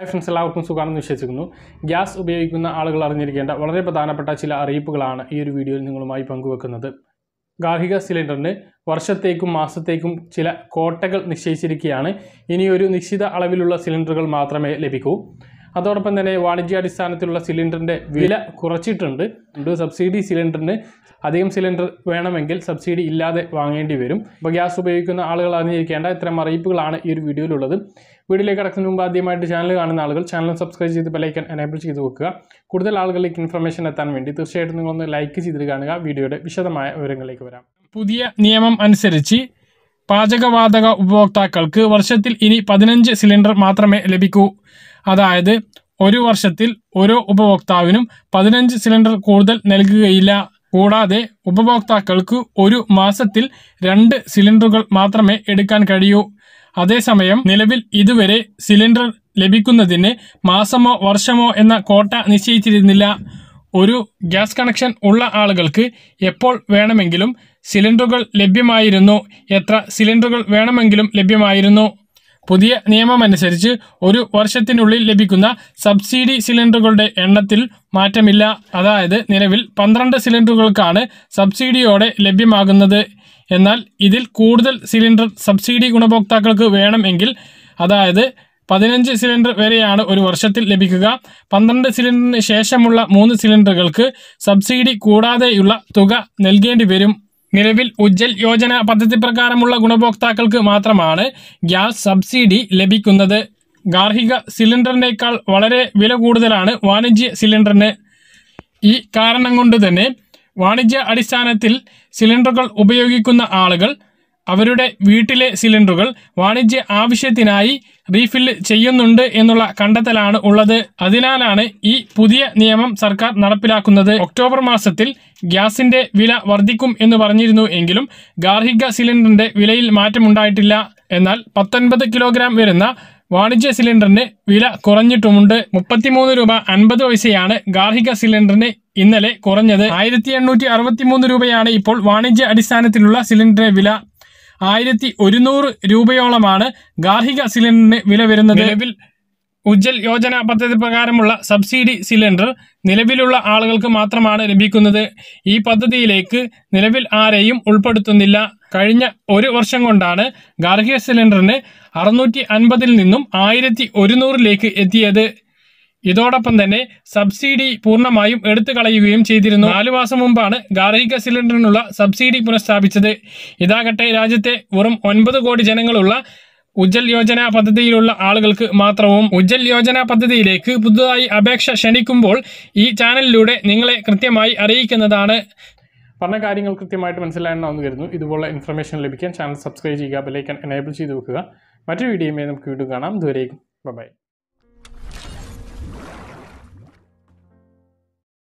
hi friends എല്ലാവർക്കും സുഖമാണെന്ന് വിശ്വസിക്കുന്നു ഗ്യാസ് ഉപയോഗിക്കുന്ന ആളുകൾ അറിഞ്ഞിരിക്കേണ്ട വളരെ പ്രധാനപ്പെട്ട ചില അറിയിപ്പുകളാണ് ഈ ഒരു വീഡിയോയിൽ നിങ്ങളുമായി പങ്കുവെക്കുന്നത് ഗാർഹിക സിലിണ്ടറിന് വർഷത്തേക്കും മാസത്തേക്കും ചില കോട്ടകൾ നിശ്ചയിച്ചിരിക്കുകയാണ് ഇനിയൊരു നിശ്ചിത അളവിലുള്ള സിലിണ്ടറുകൾ മാത്രമേ ലഭിക്കൂ അതോടൊപ്പം തന്നെ വാണിജ്യാടിസ്ഥാനത്തിലുള്ള സിലിണ്ടറിൻ്റെ വില കുറച്ചിട്ടുണ്ട് രണ്ട് സബ്സിഡി സിലിണ്ടറിന് അധികം സിലിണ്ടർ വേണമെങ്കിൽ സബ്സിഡി ഇല്ലാതെ വാങ്ങേണ്ടി വരും അപ്പോൾ ഗ്യാസ് ഉപയോഗിക്കുന്ന ആളുകൾ അറിഞ്ഞിരിക്കേണ്ട ഇത്തരം അറിയിപ്പുകളാണ് ഈ ഒരു വീഡിയോയിലുള്ളത് വീഡിയോയിലേക്ക് കടക്കുന്ന മുമ്പ് ആദ്യമായിട്ട് ചാനൽ കാണുന്ന ആളുകൾ ചാനൽ സബ്സ്ക്രൈബ് ചെയ്ത് ബെലൈക്കൻ എനേബിൾ ചെയ്ത് വെക്കുക കൂടുതൽ ആളുകളിലേക്ക് ഇൻഫർമേഷൻ എത്താൻ വേണ്ടി തീർച്ചയായിട്ടും നിങ്ങളൊന്ന് ലൈക്ക് ചെയ്ത് കാണുക വീഡിയോയുടെ വിശദമായ വിവരങ്ങളിലേക്ക് വരാം പുതിയ നിയമം അനുസരിച്ച് പാചകവാതക ഉപഭോക്താക്കൾക്ക് വർഷത്തിൽ ഇനി പതിനഞ്ച് സിലിണ്ടർ മാത്രമേ ലഭിക്കൂ അതായത് ഒരു വർഷത്തിൽ ഓരോ ഉപഭോക്താവിനും പതിനഞ്ച് സിലിണ്ടർ കൂടുതൽ നൽകുകയില്ല കൂടാതെ ഉപഭോക്താക്കൾക്ക് ഒരു മാസത്തിൽ രണ്ട് സിലിണ്ടറുകൾ മാത്രമേ എടുക്കാൻ കഴിയൂ അതേസമയം നിലവിൽ ഇതുവരെ സിലിണ്ടർ ലഭിക്കുന്നതിന് മാസമോ വർഷമോ എന്ന കോട്ട നിശ്ചയിച്ചിരുന്നില്ല ഒരു ഗ്യാസ് കണക്ഷൻ ഉള്ള ആളുകൾക്ക് എപ്പോൾ വേണമെങ്കിലും സിലിണ്ടറുകൾ ലഭ്യമായിരുന്നു എത്ര സിലിണ്ടറുകൾ വേണമെങ്കിലും ലഭ്യമായിരുന്നു പുതിയ നിയമമനുസരിച്ച് ഒരു വർഷത്തിനുള്ളിൽ ലഭിക്കുന്ന സബ്സിഡി സിലിണ്ടറുകളുടെ എണ്ണത്തിൽ മാറ്റമില്ല അതായത് നിലവിൽ പന്ത്രണ്ട് സിലിണ്ടറുകൾക്കാണ് സബ്സിഡിയോടെ ലഭ്യമാകുന്നത് എന്നാൽ ഇതിൽ കൂടുതൽ സിലിണ്ടർ സബ്സിഡി ഗുണഭോക്താക്കൾക്ക് വേണമെങ്കിൽ അതായത് പതിനഞ്ച് സിലിണ്ടർ വരെയാണ് ഒരു വർഷത്തിൽ ലഭിക്കുക പന്ത്രണ്ട് സിലിണ്ടറിന് ശേഷമുള്ള മൂന്ന് സിലിണ്ടറുകൾക്ക് സബ്സിഡി കൂടാതെയുള്ള തുക നൽകേണ്ടി വരും നിലവിൽ ഉജ്ജൽ യോജന പദ്ധതി പ്രകാരമുള്ള ഗുണഭോക്താക്കൾക്ക് മാത്രമാണ് ഗ്യാസ് സബ്സിഡി ലഭിക്കുന്നത് ഗാർഹിക സിലിണ്ടറിനേക്കാൾ വളരെ വില കൂടുതലാണ് വാണിജ്യ സിലിണ്ടറിന് ഈ കാരണം കൊണ്ട് തന്നെ വാണിജ്യ അടിസ്ഥാനത്തിൽ സിലിണ്ടറുകൾ ഉപയോഗിക്കുന്ന ആളുകൾ അവരുടെ വീട്ടിലെ സിലിണ്ടറുകൾ വാണിജ്യ ആവശ്യത്തിനായി റീഫിൽ ചെയ്യുന്നുണ്ട് എന്നുള്ള കണ്ടെത്തലാണ് ഉള്ളത് അതിനാലാണ് ഈ പുതിയ നിയമം സർക്കാർ നടപ്പിലാക്കുന്നത് ഒക്ടോബർ മാസത്തിൽ ഗ്യാസിന്റെ വില വർദ്ധിക്കും എന്ന് പറഞ്ഞിരുന്നു എങ്കിലും ഗാർഹിക സിലിണ്ടറിന്റെ വിലയിൽ മാറ്റമുണ്ടായിട്ടില്ല എന്നാൽ പത്തൊൻപത് കിലോഗ്രാം വരുന്ന വാണിജ്യ സിലിണ്ടറിന് വില കുറഞ്ഞിട്ടുമുണ്ട് മുപ്പത്തിമൂന്ന് രൂപ അൻപത് പൈസയാണ് ഗാർഹിക സിലിണ്ടറിന് ഇന്നലെ കുറഞ്ഞത് ആയിരത്തി രൂപയാണ് ഇപ്പോൾ വാണിജ്യ അടിസ്ഥാനത്തിലുള്ള സിലിണ്ടറിന്റെ വില ആയിരത്തി ഒരുന്നൂറ് രൂപയോളമാണ് ഗാർഹിക സിലിണ്ടറിന് വില വരുന്നത് നിലവിൽ ഉജ്ജൽ യോജന പദ്ധതി പ്രകാരമുള്ള സബ്സിഡി സിലിണ്ടർ നിലവിലുള്ള ആളുകൾക്ക് മാത്രമാണ് ലഭിക്കുന്നത് ഈ പദ്ധതിയിലേക്ക് നിലവിൽ ആരെയും ഉൾപ്പെടുത്തുന്നില്ല കഴിഞ്ഞ ഒരു വർഷം കൊണ്ടാണ് ഗാർഹിക സിലിണ്ടറിന് അറുന്നൂറ്റി അൻപതിൽ നിന്നും ആയിരത്തി ഒരുന്നൂറിലേക്ക് എത്തിയത് ഇതോടൊപ്പം തന്നെ സബ്സിഡി പൂർണ്ണമായും എടുത്തു കളയുകയും ചെയ്തിരുന്നു നാലു മാസം മുമ്പാണ് ഗാർഹിക സിലിണ്ടറിനുള്ള സബ്സിഡി പുനഃസ്ഥാപിച്ചത് ഇതാകട്ടെ രാജ്യത്തെ വെറും ഒൻപത് കോടി ജനങ്ങളുള്ള ഉജ്ജൽ യോജന പദ്ധതിയിലുള്ള ആളുകൾക്ക് മാത്രവും ഉജ്ജൽ യോജന പദ്ധതിയിലേക്ക് പുതുതായി അപേക്ഷ ക്ഷണിക്കുമ്പോൾ ഈ ചാനലിലൂടെ നിങ്ങളെ കൃത്യമായി അറിയിക്കുന്നതാണ് പറഞ്ഞ കാര്യങ്ങൾ കൃത്യമായിട്ട് മനസ്സിലായെന്നാണെന്ന് കരുതുന്നു ഇതുപോലെ ഇൻഫർമേഷൻ ലഭിക്കാൻ ചാനൽ സബ്സ്ക്രൈബ് ചെയ്യുക ബെലൈക്കൻ എനേബിൾ ചെയ്ത് വെക്കുക മറ്റു വീഡിയോയുമായി നമുക്ക് വീണ്ടും കാണാം ദൂരേക്കും ബൈ